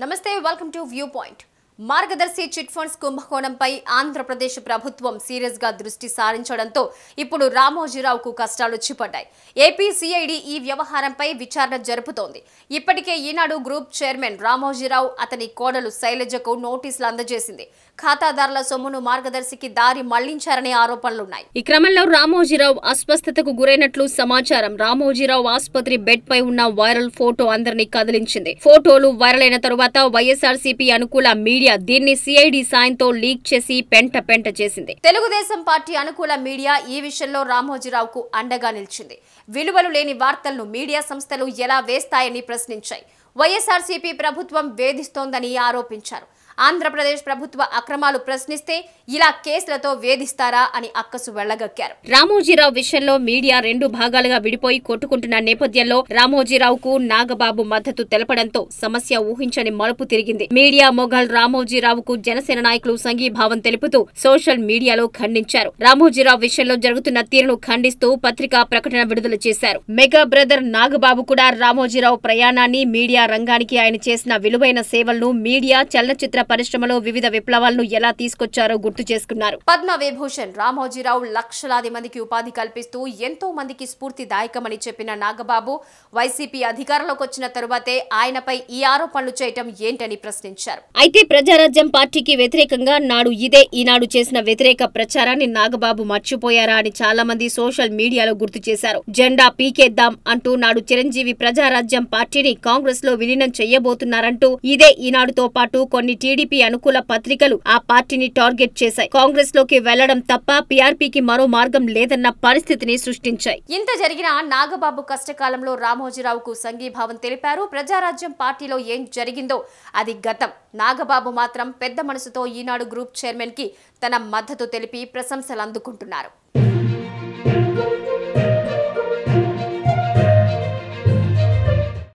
నమస్తే welcome to view point Margadarsi chit funds కుంభకోణంపై ఆంధ్రప్రదేశ్ ప్రభుత్వం సీరియస్ గా దృష్టి సారించడంతో ఇప్పుడు రామోజీరావుకు కష్టాలు చిపడ్డాయి ఏపీ సిఐడి ఈ వ్యవహారంపై విచారణ జరుపుతోంది ఇప్పటికే ఈనాడు గ్రూప్ చైర్మన్ రామోజీరావు అతని కోడలు శైలజకు నోటీసులు అందజేసింది ఖాతాదారుల సొమ్మును మార్గదర్శికి దారి మళ్లించారనే ఆరోపణలున్నాయి ఈ క్రమంలో రామోజీరావు అస్వస్థతకు గురైనట్లు సమాచారం రామోజీరావు ఆసుపత్రి బెడ్ పై ఉన్న వైరల్ ఫోటో అందరినీ కదిలించింది ఫోటోలు వైరల్ అయిన తరువాత వైఎస్ఆర్ అనుకూల మీడియా మీడియా దీన్ని సిఐడి సాయంతో లీక్ చేసి పెంట పెంట చేసింది తెలుగుదేశం పార్టీ అనుకూల మీడియా ఈ విషయంలో రామోజీరావుకు అండగా నిలిచింది విలువలు లేని వార్తలను మీడియా సంస్థలు ఎలా వేస్తాయని ప్రశ్నించాయి వైఎస్ఆర్సీపీ ప్రభుత్వం వేధిస్తోందని ఆరోపించారు ఆంధ్రప్రదేశ్ ప్రభుత్వ అక్రమాలు ప్రశ్నిస్తే ఇలా కేసులతో వేధిస్తారా అని అక్కసు వెళ్లగక్కారు రామోజీరావు విషయంలో మీడియా రెండు భాగాలుగా విడిపోయి కొట్టుకుంటున్న నేపథ్యంలో రామోజీరావుకు నాగబాబు మద్దతు తెలపడంతో సమస్య ఊహించని మలుపు తిరిగింది మీడియా మొఘల్ రామోజీరావుకు జనసేన నాయకులు సంఘీభావం తెలుపుతూ సోషల్ మీడియాలో ఖండించారు రామోజీరావు విషయంలో జరుగుతున్న తీరును ఖండిస్తూ పత్రికా ప్రకటన విడుదల చేశారు మెగా బ్రదర్ నాగబాబు కూడా రామోజీరావు ప్రయాణాన్ని మీడియా రంగానికి ఆయన చేసిన విలువైన సేవలను మీడియా చలనచిత్ర పరిశ్రమలో వివిధ విప్లవాలను ఎలా తీసుకొచ్చారో గుర్తు చేసుకున్నారు పద్మ విభూషణ్ రామోజీరావు లక్షలాది మందికి ఉపాధి కల్పిస్తూ ఎంతో మందికి స్ఫూర్తిదాయకమని చెప్పిన నాగబాబు వైసీపీ అధికారంలోకి వచ్చిన తరువాతే ఆయనపై ఈ ఆరోపణలు చేయటం ఏంటని ప్రశ్నించారు అయితే ప్రజారాజ్యం పార్టీకి వ్యతిరేకంగా నాడు ఇదే ఈనాడు చేసిన వ్యతిరేక ప్రచారాన్ని నాగబాబు మర్చిపోయారా అని చాలా మంది సోషల్ మీడియాలో గుర్తు చేశారు జెండా పీకేద్దాం అంటూ నాడు చిరంజీవి ప్రజారాజ్యం పార్టీని కాంగ్రెస్ లో విలీనం చేయబోతున్నారంటూ ఇదే ఈనాడుతో పాటు కొన్ని టీడీపీ అనుకూల పత్రికలు ఆ పార్టీని టార్గెట్ చేశాయి కాంగ్రెస్ లోకి వెళ్లడం తప్ప పీఆర్పీకి మరో మార్గం లేదన్న పరిస్థితిని సృష్టించాయి ఇంత జరిగిన నాగబాబు కష్టకాలంలో రామోజీరావుకు సంఘీభావం తెలిపారు ప్రజారాజ్యం పార్టీలో ఏం జరిగిందో అది గతం నాగబాబు మాత్రం పెద్ద మనసుతో ఈనాడు గ్రూప్ చైర్మన్ కి తన మద్దతు తెలిపి ప్రశంసలు అందుకుంటున్నారు